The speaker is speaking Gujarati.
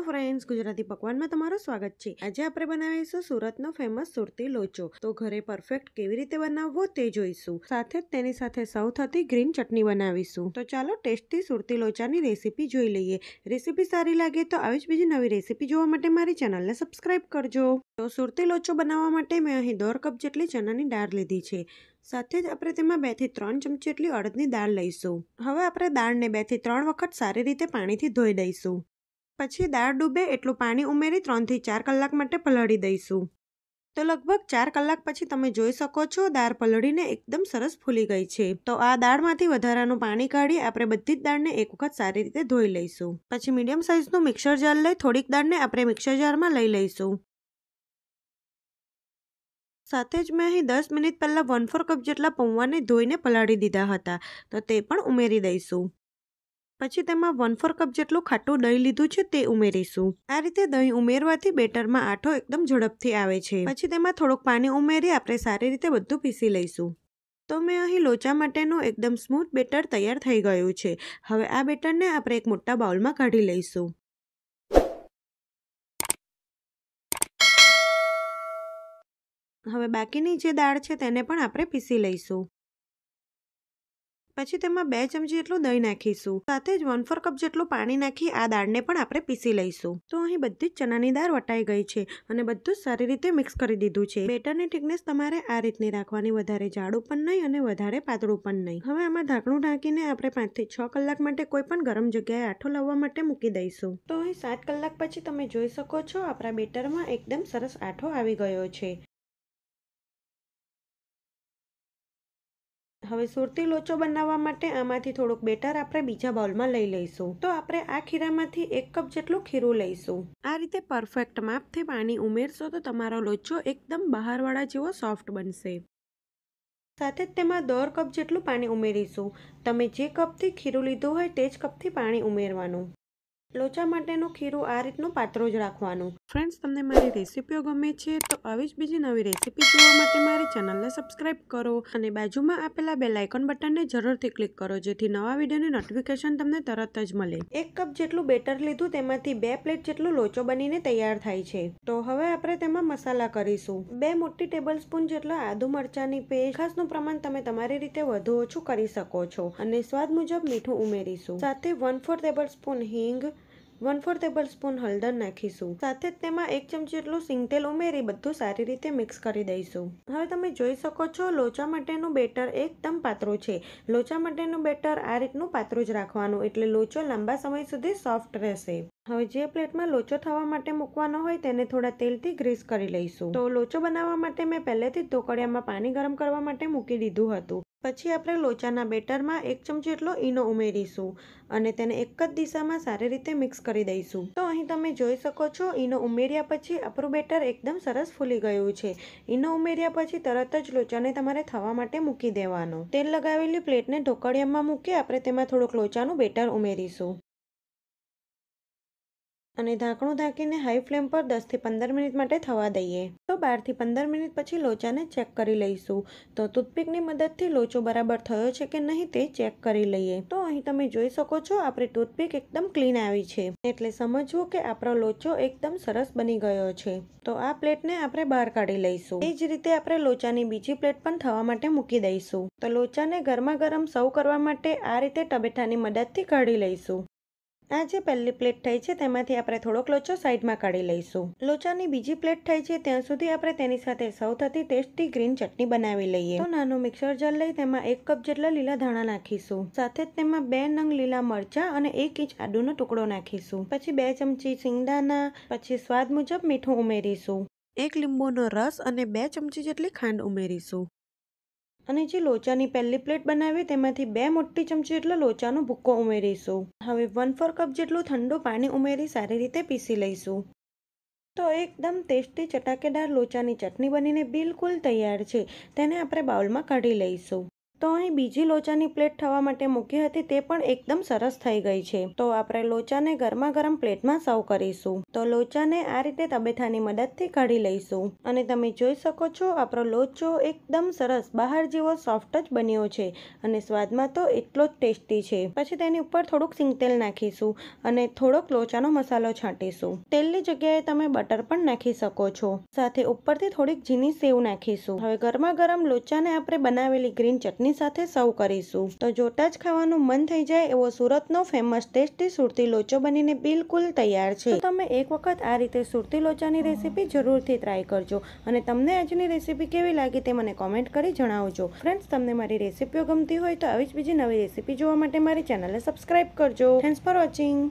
હેલો ફ્રેન્ડ્સ ગુજરાતી પકવાનમાં તમારું સ્વાગત છે આજે આપણે બનાવીશું સુરતનો ફેમસ સુરતી લોચો તો ઘરે પરફેક્ટ કેવી રીતે બનાવવો તે જોઈશું સાથે જ તેની સાથે સૌ થતી ગ્રીન ચટણી બનાવીશું તો ચાલો ટેસ્ટી સુરતી લોચાની રેસીપી જોઈ લઈએ રેસીપી સારી લાગે તો આવી જ બીજી નવી રેસીપી જોવા માટે મારી ચેનલને સબસ્ક્રાઈબ કરજો તો સુરતી લોચો બનાવવા માટે મેં અહીં દોઢ કપ જેટલી ચણાની દાળ લીધી છે સાથે જ આપણે તેમાં બેથી ત્રણ ચમચી એટલી અડદની દાળ લઈશું હવે આપણે દાળને બેથી ત્રણ વખત સારી રીતે પાણીથી ધોઈ દઈશું પછી દાળ ડૂબે એટલું પાણી ઉમેરી ત્રણથી ચાર કલાક માટે પલળી દઈશું તો લગભગ ચાર કલાક પછી તમે જોઈ શકો છો દાળ પલળીને એકદમ સરસ ફૂલી ગઈ છે તો આ દાળમાંથી વધારાનું પાણી કાઢી આપણે બધી જ દાળને એક વખત સારી રીતે ધોઈ લઈશું પછી મીડિયમ સાઇઝનું મિક્સર જાર લઈ થોડીક દાળને આપણે મિક્સર જારમાં લઈ લઈશું સાથે જ મેં અહીં દસ મિનિટ પહેલાં વન ફોર કપ જેટલા પૌવાને ધોઈને પલાળી દીધા હતા તો તે પણ ઉમેરી દઈશું પછી તેમાં વન ફોર કપ જેટલું ખાટું દહીં લીધું છે તે ઉમેરીશું આ રીતે દહીં ઉમેરવાથી બેટરમાં આઠો એકદમ ઝડપથી આવે છે પછી તેમાં થોડુંક પાણી ઉમેરી આપણે સારી રીતે બધું પીસી લઈશું તો મેં અહીં લોચા માટેનું એકદમ સ્મૂથ બેટર તૈયાર થઈ ગયું છે હવે આ બેટરને આપણે એક મોટા બાઉલમાં કાઢી લઈશું હવે બાકીની જે દાળ છે તેને પણ આપણે પીસી લઈશું પછી તેમાં બે ચમચી જેટલું દહીં નાખીશું સાથે જ વન ફોર કપ જેટલું પાણી નાખી આ દાળને પણ આપણે પીસી લઈશું તો અહીં બધી જ ચણાની દાળ વટાઈ ગઈ છે અને બધું સારી રીતે મિક્સ કરી દીધું છે બેટરની થિકનેસ તમારે આ રીતની રાખવાની વધારે જાડું પણ નહીં અને વધારે પાતળું પણ નહીં હવે આમાં ઢાંકણું ઢાંકીને આપણે પાંચથી છ કલાક માટે કોઈ પણ ગરમ જગ્યાએ આઠો લાવવા માટે મૂકી દઈશું તો અહીં સાત કલાક પછી તમે જોઈ શકો છો આપણા બેટરમાં એકદમ સરસ આઠો આવી ગયો છે હવે સુરતી લોચો બનાવવા માટે આમાંથી થોડુંક બેટર આપણે બીજા બાઉલમાં લઈ લઈશું તો આપણે આ ખીરામાંથી એક કપ જેટલું ખીરું લઈશું આ રીતે પરફેક્ટ માપથી પાણી ઉમેરશો તો તમારો લોચો એકદમ બહારવાળા જેવો સોફ્ટ બનશે સાથે જ તેમાં દોઢ કપ જેટલું પાણી ઉમેરીશું તમે જે કપથી ખીરું લીધું હોય તે જ કપથી પાણી ઉમેરવાનું લોચા માટેનું ખીરું આ રીતનું પાતળું જ રાખવાનું ફ્રેન્ડ્સ તમને મારી રેસિપીઓ ગમે છે તો આવી જ બીજી નવી રેસિપી જોવા માટે મારી ચેનલને સબસ્ક્રાઇબ કરો અને બાજુમાં આપેલા બે લાઇકોન બટનને જરૂરથી ક્લિક કરો જેથી નવા વિડીયોની નોટિફિકેશન તમને તરત જ મળે એક કપ જેટલું બેટર લીધું તેમાંથી બે પ્લેટ જેટલો લોચો બનીને તૈયાર થાય છે તો હવે આપણે તેમાં મસાલા કરીશું બે મોટી ટેબલ સ્પૂન જેટલા આદુ મરચાંની પેસ્ટ ખાસનું પ્રમાણ તમે તમારી રીતે વધુ ઓછું કરી શકો છો અને સ્વાદ મુજબ મીઠું ઉમેરીશું સાથે વન ફોર ટેબલ સ્પૂન હિંગ વન ફોર ટેબલ સ્પૂન હળદર નાખીશું સાથે જ તેમાં એક ચમચી જેટલું સિંગતેલ ઉમેરી બધું સારી રીતે મિક્સ કરી દઈશું હવે તમે જોઈ શકો છો લોચા માટેનું બેટર એકદમ પાતળું છે લોચા માટેનું બેટર આ રીતનું પાતળું જ રાખવાનું એટલે લોચો લાંબા સમય સુધી સોફ્ટ રહેશે હવે જે પ્લેટમાં લોચો થવા માટે મૂકવાનો હોય તેને થોડા તેલથી ગ્રીસ કરી લઈશું તો લોચો બનાવવા માટે મેં પહેલેથી જ ઢોકળિયામાં પાણી ગરમ કરવા માટે મૂકી દીધું હતું પછી આપણે લોચાના બેટરમાં એક ચમચી એટલો ઈનો ઉમેરીશું અને તેને એક જ દિશામાં સારી રીતે મિક્સ કરી દઈશું તો અહીં તમે જોઈ શકો છો ઈનો ઉમેર્યા પછી આપણું બેટર એકદમ સરસ ફૂલી ગયું છે ઈનો ઉમેર્યા પછી તરત જ લોચાને તમારે થવા માટે મૂકી દેવાનો તેલ લગાવેલી પ્લેટને ઢોકળિયામાં મૂકી આપણે તેમાં થોડુંક લોચાનું બેટર ઉમેરીશું અને ઢાંકણું ઢાંકીને હાઈ ફ્લેમ પર દસથી પંદર મિનિટ માટે થવા દઈએ તો બારથી પંદર મિનિટ પછી લોચાને ચેક કરી લઈશું તો ટૂથપીકની મદદથી લોચો બરાબર થયો છે કે નહીં તે ચેક કરી લઈએ તો અહીં તમે જોઈ શકો છો આપણી ટૂથપીક એકદમ ક્લીન આવી છે એટલે સમજવું કે આપણો લોચો એકદમ સરસ બની ગયો છે તો આ પ્લેટને આપણે બહાર કાઢી લઈશું એ જ રીતે આપણે લોચાની બીજી પ્લેટ પણ થવા માટે મૂકી દઈશું તો લોચાને ગરમા ગરમ સર્વ કરવા માટે આ રીતે ટમેટાની મદદથી કાઢી લઈશું આ જે પહેલી પ્લેટ થઈ છે તેમાંથી આપણે થોડોક લોચો સાઈડમાં કાઢી લઈશું લોચાની બીજી પ્લેટ થઈ છે ત્યાં સુધી આપણે તેની સાથે સૌ થતી ટેસ્ટી ગ્રીન ચટણી બનાવી લઈએ તો નાનું મિક્સર જાર લઈ તેમાં એક કપ જેટલા લીલા ધાણા નાખીશું સાથે જ તેમાં બે નંગ લીલા મરચાં અને એક ઇંચ આદુનો ટુકડો નાખીશું પછી બે ચમચી સિંગદાના પછી સ્વાદ મુજબ મીઠું ઉમેરીશું એક લીંબુનો રસ અને બે ચમચી જેટલી ખાંડ ઉમેરીશું અને જે લોચાની પહેલી પ્લેટ બનાવી તેમાંથી બે મોટી ચમચી જેટલો લોચાનો ભૂક્કો ઉમેરીશું હવે વન ફોર કપ જેટલું ઠંડુ પાણી ઉમેરી સારી રીતે પીસી લઈશું તો એકદમ ટેસ્ટી ચટાકેદાર લોચાની ચટણી બનીને બિલકુલ તૈયાર છે તેને આપણે બાઉલમાં કાઢી લઈશું તો અહીં બીજી લોચાની પ્લેટ થવા માટે મૂકી હતી તે પણ એકદમ સરસ થઈ ગઈ છે તો આપણે લોચાને ગરમા ગરમ પ્લેટમાં સર્વ કરીશું તો લોચાને આ રીતે તબેથાની મદદથી કાઢી લઈશું અને તમે જોઈ શકો છો આપણો લોચો એકદમ સરસ બહાર જેવો સોફ્ટ જ બન્યો છે અને સ્વાદમાં તો એટલો જ ટેસ્ટી છે પછી તેની ઉપર થોડુંક સિંગતેલ નાખીશું અને થોડોક લોચાનો મસાલો છાંટીશું તેલની જગ્યાએ તમે બટર પણ નાખી શકો છો સાથે ઉપરથી થોડીક ઝીની સેવ નાખીશું હવે ગરમા ગરમ લોચાને આપણે બનાવેલી ગ્રીન ચટની ચટણી સાથે સર્વ કરીશું તો જોતાં જ ખાવાનું મન થઈ જાય એવો સુરતનો ફેમસ ટેસ્ટી સુરતી લોચો બનીને બિલકુલ તૈયાર છે તમે એક વખત આ રીતે સુરતી લોચાની રેસીપી જરૂરથી ટ્રાય કરજો અને તમને આજની રેસીપી કેવી લાગી તે મને કોમેન્ટ કરી જણાવજો ફ્રેન્ડ્સ તમને મારી રેસીપીઓ ગમતી હોય તો આવી જ બીજી નવી રેસીપી જોવા માટે મારી ચેનલને સબસ્ક્રાઈબ કરજો થેન્ક્સ ફોર વોચિંગ